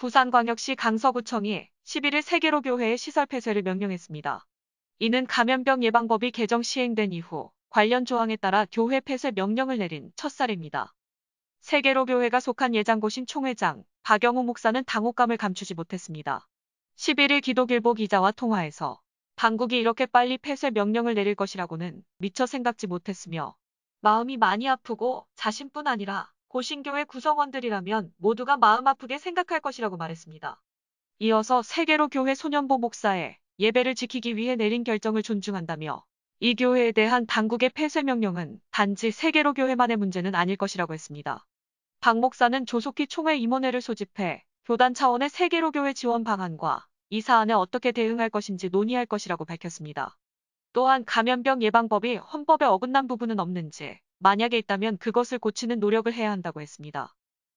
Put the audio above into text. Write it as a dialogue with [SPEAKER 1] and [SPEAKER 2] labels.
[SPEAKER 1] 부산광역시 강서구청이 11일 세계로 교회의 시설 폐쇄를 명령했습니다. 이는 감염병 예방법이 개정 시행된 이후 관련 조항에 따라 교회 폐쇄 명령을 내린 첫 사례입니다. 세계로 교회가 속한 예장고신 총회장 박영호 목사는 당혹감을 감추지 못했습니다. 11일 기독일보 기자와 통화에서 당국이 이렇게 빨리 폐쇄 명령을 내릴 것이라고는 미처 생각지 못했으며 마음이 많이 아프고 자신뿐 아니라 고신교회 구성원들이라면 모두가 마음 아프게 생각할 것이라고 말했습니다. 이어서 세계로 교회 소년보 목사의 예배를 지키기 위해 내린 결정을 존중한다며 이 교회에 대한 당국의 폐쇄 명령은 단지 세계로 교회만의 문제는 아닐 것이라고 했습니다. 박 목사는 조속히 총회 임원회를 소집해 교단 차원의 세계로 교회 지원 방안과 이 사안에 어떻게 대응할 것인지 논의할 것이라고 밝혔습니다. 또한 감염병 예방법이 헌법에 어긋난 부분은 없는지 만약에 있다면 그것을 고치는 노력을 해야 한다고 했습니다.